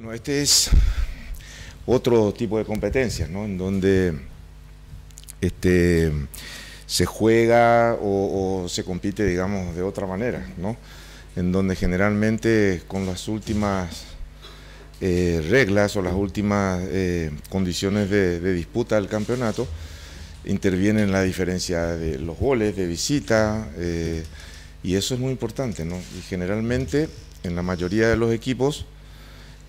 Bueno, este es otro tipo de competencias, ¿no? En donde este, se juega o, se compite, digamos, de otra manera, ¿no? En donde generalmente con las últimas eh, reglas o las últimas eh, condiciones de, disputa del campeonato intervienen la diferencia de los goles, de visita, eh, y eso es muy importante, ¿no? Y generalmente en la mayoría de los equipos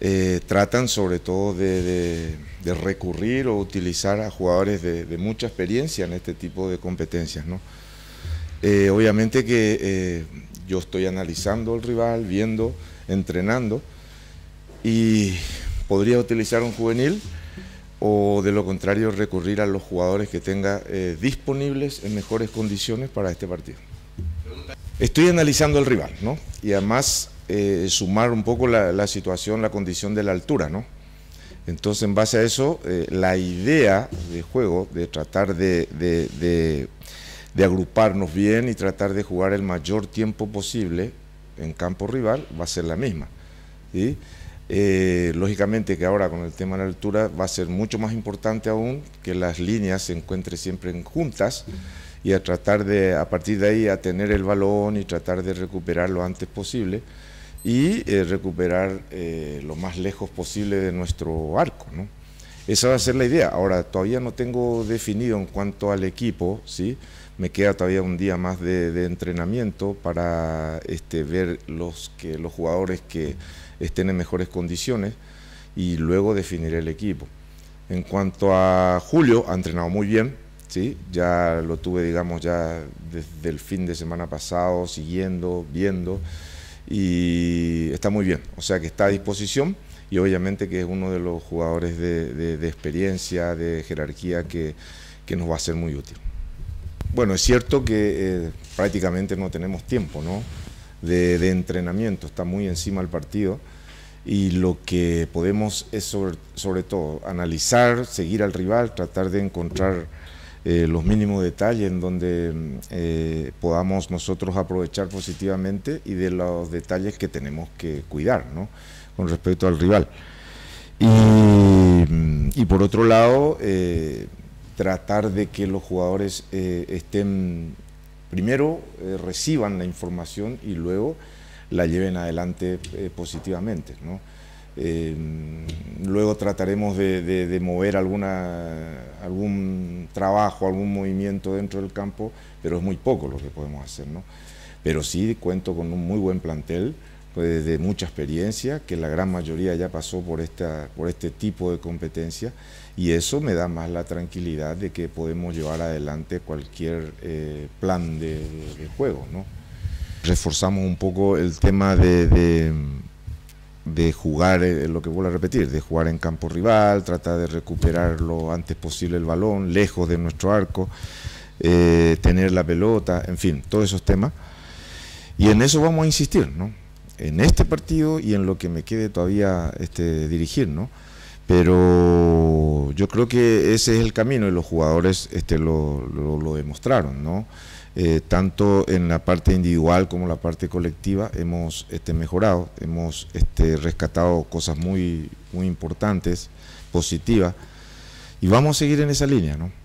eh, tratan sobre todo de, recurrir o utilizar a jugadores de, mucha experiencia en este tipo de competencias. ¿no? Eh, obviamente que eh, yo estoy analizando al rival, viendo, entrenando y podría utilizar un juvenil o de lo contrario recurrir a los jugadores que tenga disponibles en mejores condiciones para este partido. Estoy analizando al rival, ¿no? Y además eh, sumar un poco la, situación, la condición de la altura, ¿no? Entonces, en base a eso, eh, la idea de juego, de tratar de, agruparnos bien y tratar de jugar el mayor tiempo posible en campo rival, va a ser la misma. Y eh, lógicamente que ahora con el tema de la altura va a ser mucho más importante aún que las líneas se encuentren siempre juntas y a tratar de, a partir de ahí, a tener el balón y tratar de recuperarlo antes posible y eh, recuperar eh, lo más lejos posible de nuestro arco. ¿no? Esa va a ser la idea. Ahora, todavía no tengo definido en cuanto al equipo, ¿sí? me queda todavía un día más de, entrenamiento para este, ver los, que, los jugadores que estén en mejores condiciones y luego definir el equipo. En cuanto a Julio, ha entrenado muy bien, ¿sí? ya lo tuve, digamos, ya desde el fin de semana pasado, siguiendo, viendo y está muy bien, o sea que está a disposición y obviamente que es uno de los jugadores de, experiencia, de jerarquía que, nos va a ser muy útil. Bueno, es cierto que eh, prácticamente no tenemos tiempo De, entrenamiento, está muy encima el partido y lo que podemos es sobre todo analizar, seguir al rival, tratar de encontrar eh, los mínimos detalles en donde eh, podamos nosotros aprovechar positivamente y de los detalles que tenemos que cuidar ¿no? con respecto al rival. Y, por otro lado, eh, tratar de que los jugadores estén, primero reciban la información y luego la lleven adelante positivamente. ¿no? Em, luego trataremos de, mover alguna, algún trabajo, algún movimiento dentro del campo, pero es muy poco lo que podemos hacer. ¿no? Pero sí cuento con un muy buen plantel pues, de mucha experiencia, que la gran mayoría ya pasó por, esta, por este tipo de competencia y eso me da más la tranquilidad de que podemos llevar adelante cualquier eh, plan de, de, juego. ¿no? Reforzamos un poco el tema de de jugar, eh, lo que vuelvo a repetir, de jugar en campo rival, tratar de recuperar lo antes posible el balón, lejos de nuestro arco, eh, tener la pelota, en fin, todos esos temas. Y en eso vamos a insistir, ¿no? En este partido y en lo que me quede todavía este, dirigir, ¿no? pero yo creo que ese es el camino y los jugadores este, lo, demostraron, ¿no? Eh, tanto en la parte individual como en la parte colectiva hemos este, mejorado, hemos este, rescatado cosas muy, muy importantes, positivas, y vamos a seguir en esa línea, ¿no?